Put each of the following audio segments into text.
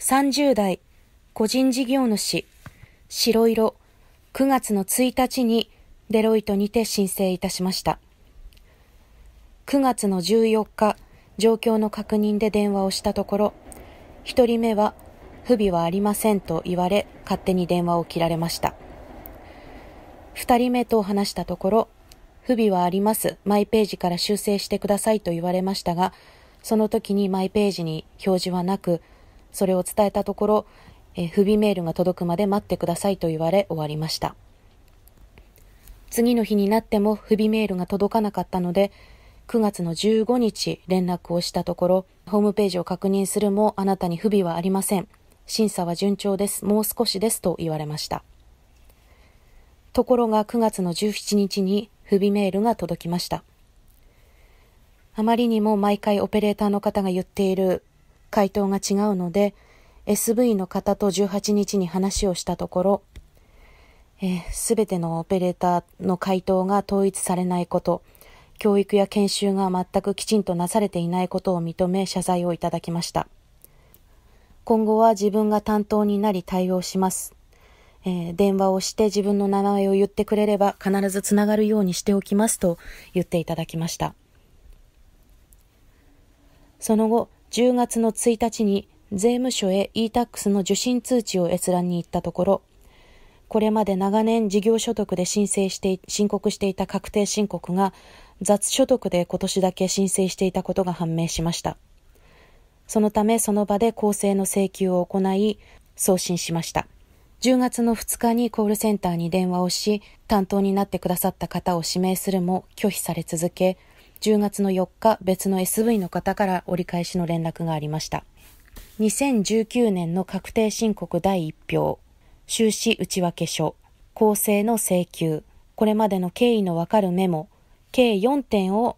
30代、個人事業主、白色、9月の1日にデロイトにて申請いたしました。9月の14日、状況の確認で電話をしたところ、1人目は、不備はありませんと言われ、勝手に電話を切られました。2人目と話したところ、不備はあります。マイページから修正してくださいと言われましたが、その時にマイページに表示はなく、それを伝えたところ、え不備メールが届くまで待ってくださいと言われ終わりました。次の日になっても不備メールが届かなかったので、9月の15日連絡をしたところ、ホームページを確認するもあなたに不備はありません。審査は順調です。もう少しですと言われました。ところが9月の17日に不備メールが届きました。あまりにも毎回オペレーターの方が言っている回答が違うので、SV の方と18日に話をしたところ、す、え、べ、てのオペレーターの回答が統一されないこと、教育や研修が全くきちんとなされていないことを認め謝罪をいただきました。今後は自分が担当になり対応します。えー、電話をして自分の名前を言ってくれれば必ずつながるようにしておきますと言っていただきました。その後、10月の1日に税務署へ e-tax の受信通知を閲覧に行ったところ、これまで長年事業所得で申請して、申告していた確定申告が雑所得で今年だけ申請していたことが判明しました。そのためその場で公正の請求を行い送信しました。10月の2日にコールセンターに電話をし、担当になってくださった方を指名するも拒否され続け、10月の4日、別の SV の方から折り返しの連絡がありました。2019年の確定申告第1票、収支内訳書、公正の請求、これまでの経緯のわかるメモ、計4点を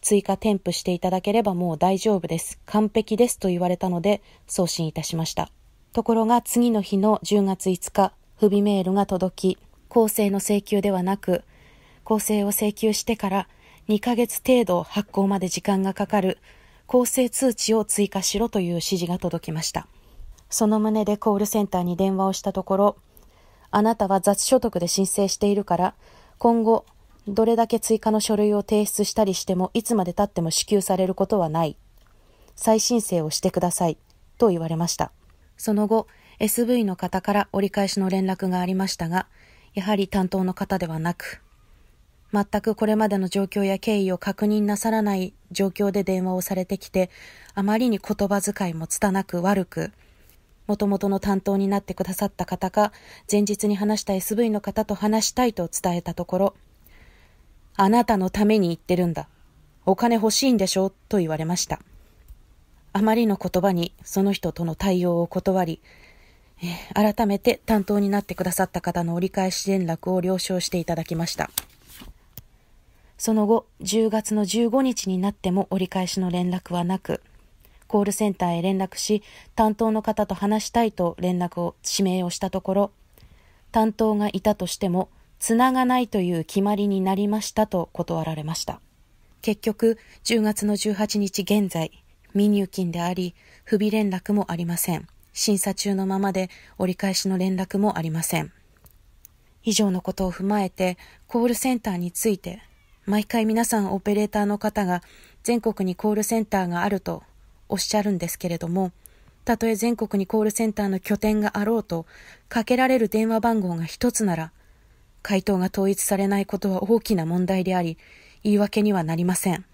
追加添付していただければもう大丈夫です。完璧ですと言われたので送信いたしました。ところが次の日の10月5日、不備メールが届き、公正の請求ではなく、公正を請求してから2ヶ月程度発行まで時間がかかる構成通知を追加しろという指示が届きました。その旨でコールセンターに電話をしたところ、あなたは雑所得で申請しているから、今後、どれだけ追加の書類を提出したりしても、いつまでたっても支給されることはない。再申請をしてください。と言われました。その後、SV の方から折り返しの連絡がありましたが、やはり担当の方ではなく、全くこれまでの状況や経緯を確認なさらない状況で電話をされてきて、あまりに言葉遣いも拙く悪く、元々の担当になってくださった方か、前日に話した SV の方と話したいと伝えたところ、あなたのために言ってるんだ。お金欲しいんでしょうと言われました。あまりの言葉にその人との対応を断り、改めて担当になってくださった方の折り返し連絡を了承していただきました。その後、10月の15日になっても折り返しの連絡はなく、コールセンターへ連絡し、担当の方と話したいと連絡を、指名をしたところ、担当がいたとしても、つながないという決まりになりましたと断られました。結局、10月の18日現在、未入金であり、不備連絡もありません。審査中のままで折り返しの連絡もありません。以上のことを踏まえて、コールセンターについて毎回皆さんオペレーターの方が全国にコールセンターがあるとおっしゃるんですけれども、たとえ全国にコールセンターの拠点があろうと、かけられる電話番号が一つなら、回答が統一されないことは大きな問題であり、言い訳にはなりません。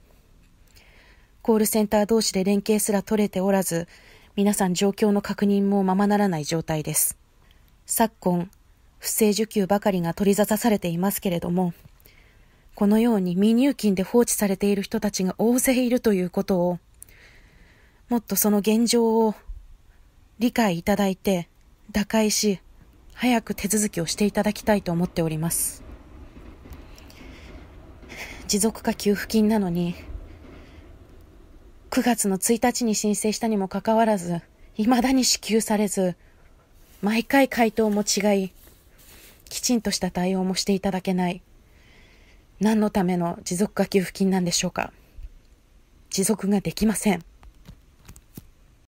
コールセンター同士で連携すら取れておらず、皆さん状況の確認もままならない状態です。昨今、不正受給ばかりが取り沙汰されていますけれども、このように未入金で放置されている人たちが大勢いるということを、もっとその現状を理解いただいて、打開し、早く手続きをしていただきたいと思っております。持続化給付金なのに、9月の1日に申請したにもかかわらず、未だに支給されず、毎回回答も違い、きちんとした対応もしていただけない。何のための持続化給付金なんでしょうか持続ができません。